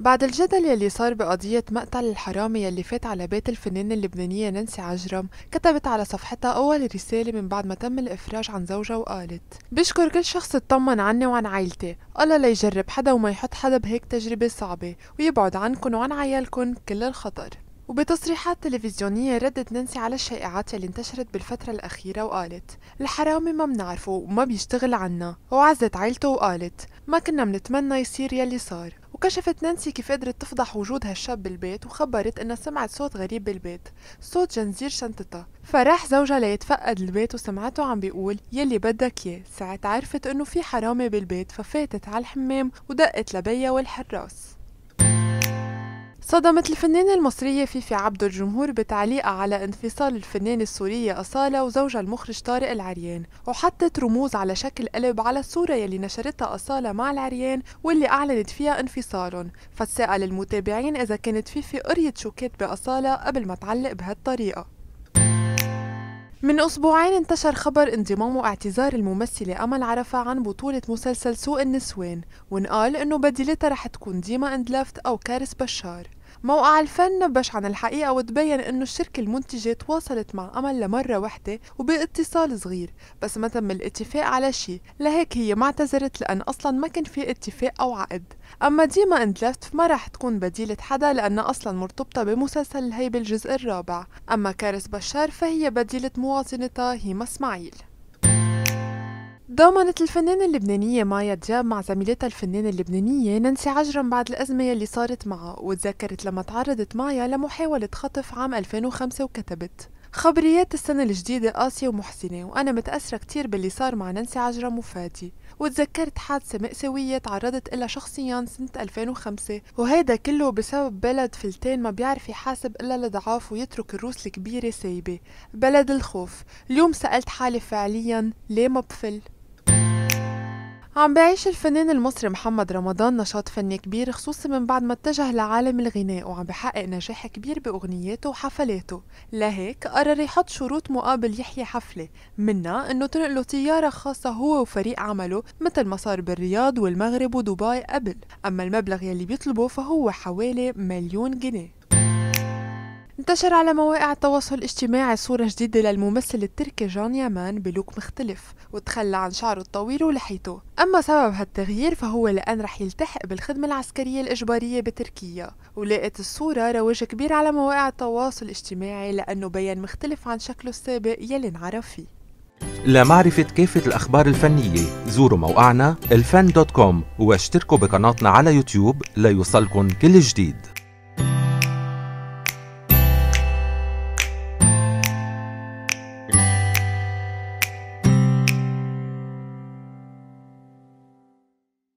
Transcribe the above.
بعد الجدل يلي صار بقضية مقتل الحرامي يلي فات على بيت الفنانة اللبنانية نانسي عجرم كتبت على صفحتها أول رسالة من بعد ما تم الإفراج عن زوجها وقالت بشكر كل شخص اطمن عني وعن عائلتي الله لا يجرب حدا وما يحط حدا بهيك تجربة صعبة ويبعد عنكن وعن عيالكن كل الخطر وبتصريحات تلفزيونية ردت نانسي على الشائعات اللي انتشرت بالفترة الأخيرة وقالت الحرامي ما بنعرفه وما بيشتغل عنا وعزت عيلته وقالت ما كنا بنتمنى يصير يلي صار وكشفت نانسي كيف قدرت تفضح وجود هالشاب بالبيت وخبرت انها سمعت صوت غريب بالبيت صوت جنزير شنطتها فراح زوجها ليتفقد البيت وسمعته عم بيقول يلي بدك ياه ساعت عرفت انه في حرامي بالبيت ففاتت على الحمام ودقت لبيا والحراس صدمت الفنانة المصرية فيفي عبد الجمهور بتعليقها على انفصال الفنانة السورية أصالة وزوجها المخرج طارق العريان وحطت رموز على شكل قلب على الصورة يلي نشرتها أصالة مع العريان واللي أعلنت فيها انفصالهم فتساءل المتابعين إذا كانت فيفي قريت شو كاتبة أصالة قبل ما تعلق بهالطريقة من أسبوعين انتشر خبر انضمام واعتذار الممثلة أمل عرفة عن بطولة مسلسل سوء النسوان وانقال إنه بديلتها رح تكون ديما اندلفت أو كارس بشار موقع الفن نبش عن الحقيقة وتبين إنه الشركة المنتجة تواصلت مع أمل لمرة وحدة وباتصال صغير بس ما تم الاتفاق على شي لهيك هي ما اعتذرت لأن أصلا ما كان في اتفاق أو عقد أما ديما اندلفت فما راح تكون بديلة حدا لأنها أصلا مرتبطة بمسلسل الهيبة الجزء الرابع أما كارس بشار فهي بديلة مواطنتها هيما اسماعيل ضامنت الفنانة اللبنانية مايا دياب مع زميلتها الفنانة اللبنانية نانسي عجرم بعد الأزمة يلي صارت معها وتذكرت لما تعرضت مايا لمحاولة خطف عام 2005 وكتبت خبريات السنة الجديدة قاسية ومحزنة وأنا متأثرة كتير باللي صار مع نانسي عجرم وفادي وتذكرت حادثة مأساوية تعرضت إلها شخصيا سنة 2005 وهيدا كله بسبب بلد فلتان ما بيعرف يحاسب إلا الضعاف ويترك الروس الكبيرة سايبة بلد الخوف اليوم سألت حالي فعليا ليه ما بفل عم بعيش الفنان المصري محمد رمضان نشاط فني كبير خصوصي من بعد ما اتجه لعالم الغناء وعم بحقق نجاح كبير بأغنياته وحفلاته لهيك قرر يحط شروط مقابل يحيى حفلة منها انه تنقله طيارة خاصة هو وفريق عمله مثل ما صار بالرياض والمغرب ودبي قبل اما المبلغ يلي بيطلبه فهو حوالي مليون جنيه انتشر على مواقع التواصل الاجتماعي صورة جديدة للممثل التركي جان يامان بلوك مختلف وتخلى عن شعره الطويل ولحيته أما سبب هالتغيير فهو لأن رح يلتحق بالخدمة العسكرية الإجبارية بتركيا ولقيت الصورة رواج كبير على مواقع التواصل الاجتماعي لأنه بين مختلف عن شكله السابق يلي انعرف فيه لمعرفة كافة الأخبار الفنية زوروا موقعنا الفن دوت كوم واشتركوا بقناتنا على يوتيوب ليوصلكم كل جديد